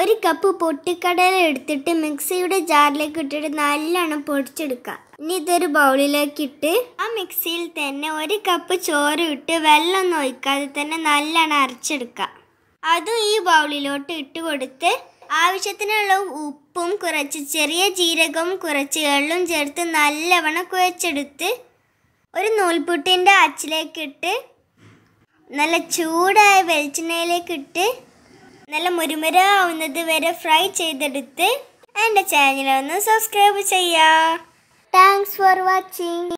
ഒരു കപ്പ് പൊട്ടിക്കടല എടുത്തിട്ട് മിക്സിയുടെ ജാറിലേക്ക് ഇട്ടിട്ട് നല്ലോണം പൊടിച്ചെടുക്കുക ഇനി ഇതൊരു ബൗളിലേക്ക് ഇട്ട് ആ മിക്സിയിൽ തന്നെ ഒരു കപ്പ് ചോറ് ഇട്ട് വെള്ളം ഒഴിക്കാതെ തന്നെ നല്ലോണം അരച്ചെടുക്കുക അതും ഈ ബൗളിലോട്ട് ഇട്ട് കൊടുത്ത് ആവശ്യത്തിനുള്ള ഉപ്പും കുറച്ച് ചെറിയ ജീരകവും കുറച്ച് എള്ളും ചേർത്ത് നല്ലവണ്ണം കുഴച്ചെടുത്ത് ഒരു നൂൽപുട്ടിൻ്റെ അച്ചിലേക്കിട്ട് നല്ല ചൂടായ വെളിച്ചെണ്ണയിലേക്കിട്ട് നല്ല മുരുമുര ആവുന്നത് വരെ ഫ്രൈ ചെയ്തെടുത്ത് എൻ്റെ ചാനലൊന്ന് സബ്സ്ക്രൈബ് ചെയ്യാം താങ്ക്സ് ഫോർ വാച്ചിങ്